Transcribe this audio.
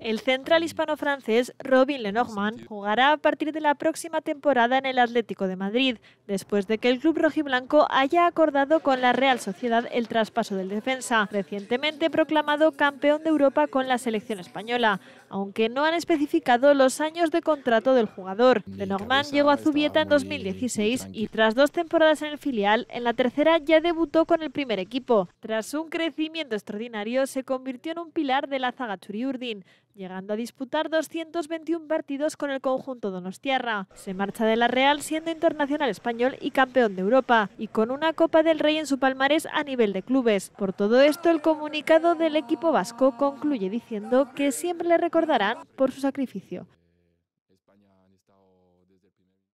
El central hispano-francés Robin Lenormand jugará a partir de la próxima temporada en el Atlético de Madrid, después de que el club rojiblanco haya acordado con la Real Sociedad el traspaso del defensa, recientemente proclamado campeón de Europa con la selección española aunque no han especificado los años de contrato del jugador. Lenormand llegó a Zubieta en 2016 y tras dos temporadas en el filial, en la tercera ya debutó con el primer equipo. Tras un crecimiento extraordinario, se convirtió en un pilar de la Zagaturi Urdin llegando a disputar 221 partidos con el conjunto donostiarra. Se marcha de la Real siendo internacional español y campeón de Europa, y con una Copa del Rey en su palmarés a nivel de clubes. Por todo esto, el comunicado del equipo vasco concluye diciendo que siempre le recordarán por su sacrificio.